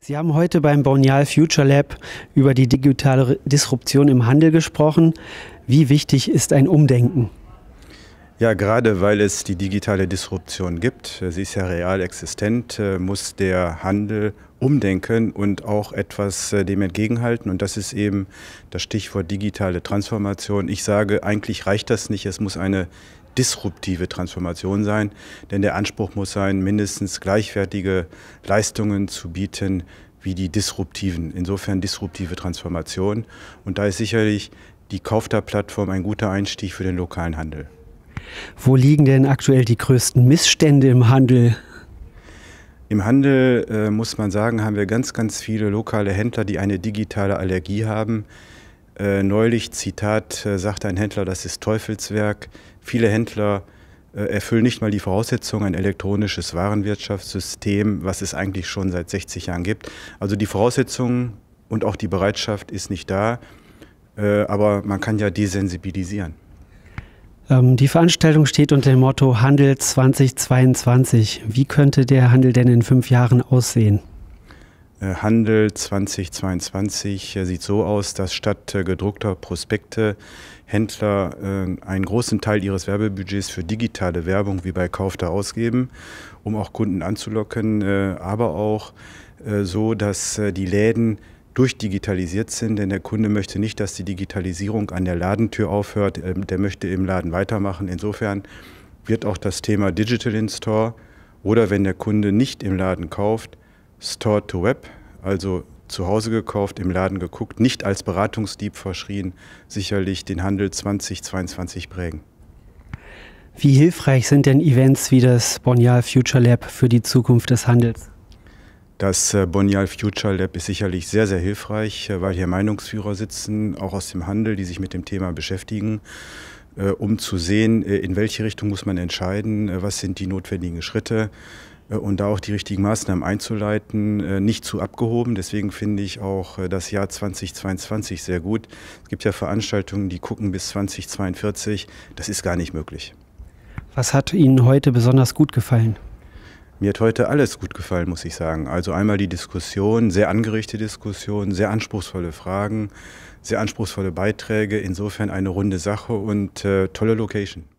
Sie haben heute beim Bonial Future Lab über die digitale Disruption im Handel gesprochen. Wie wichtig ist ein Umdenken? Ja, gerade weil es die digitale Disruption gibt, äh, sie ist ja real existent, äh, muss der Handel umdenken und auch etwas äh, dem entgegenhalten. Und das ist eben das Stichwort digitale Transformation. Ich sage, eigentlich reicht das nicht, es muss eine disruptive Transformation sein, denn der Anspruch muss sein, mindestens gleichwertige Leistungen zu bieten wie die disruptiven. Insofern disruptive Transformation. Und da ist sicherlich die kaufter plattform ein guter Einstieg für den lokalen Handel. Wo liegen denn aktuell die größten Missstände im Handel? Im Handel, äh, muss man sagen, haben wir ganz, ganz viele lokale Händler, die eine digitale Allergie haben, äh, neulich, Zitat, äh, sagt ein Händler, das ist Teufelswerk. Viele Händler äh, erfüllen nicht mal die Voraussetzungen, ein elektronisches Warenwirtschaftssystem, was es eigentlich schon seit 60 Jahren gibt. Also die Voraussetzungen und auch die Bereitschaft ist nicht da. Äh, aber man kann ja desensibilisieren. Ähm, die Veranstaltung steht unter dem Motto Handel 2022. Wie könnte der Handel denn in fünf Jahren aussehen? Äh, Handel 2022 äh, sieht so aus, dass statt äh, gedruckter Prospekte Händler einen großen Teil ihres Werbebudgets für digitale Werbung wie bei Kaufda ausgeben, um auch Kunden anzulocken, aber auch so, dass die Läden durchdigitalisiert sind, denn der Kunde möchte nicht, dass die Digitalisierung an der Ladentür aufhört, ähm, der möchte im Laden weitermachen. Insofern wird auch das Thema Digital in Store oder wenn der Kunde nicht im Laden kauft, Store to Web, also zu Hause gekauft, im Laden geguckt, nicht als Beratungsdieb verschrien, sicherlich den Handel 2022 prägen. Wie hilfreich sind denn Events wie das Bonial Future Lab für die Zukunft des Handels? Das äh, Bonial Future Lab ist sicherlich sehr, sehr hilfreich, äh, weil hier Meinungsführer sitzen, auch aus dem Handel, die sich mit dem Thema beschäftigen, äh, um zu sehen, in welche Richtung muss man entscheiden, was sind die notwendigen Schritte. Äh, und da auch die richtigen Maßnahmen einzuleiten, äh, nicht zu abgehoben. Deswegen finde ich auch äh, das Jahr 2022 sehr gut. Es gibt ja Veranstaltungen, die gucken bis 2042. Das ist gar nicht möglich. Was hat Ihnen heute besonders gut gefallen? Mir hat heute alles gut gefallen, muss ich sagen. Also einmal die Diskussion, sehr angerichtete Diskussion, sehr anspruchsvolle Fragen, sehr anspruchsvolle Beiträge. Insofern eine runde Sache und äh, tolle Location.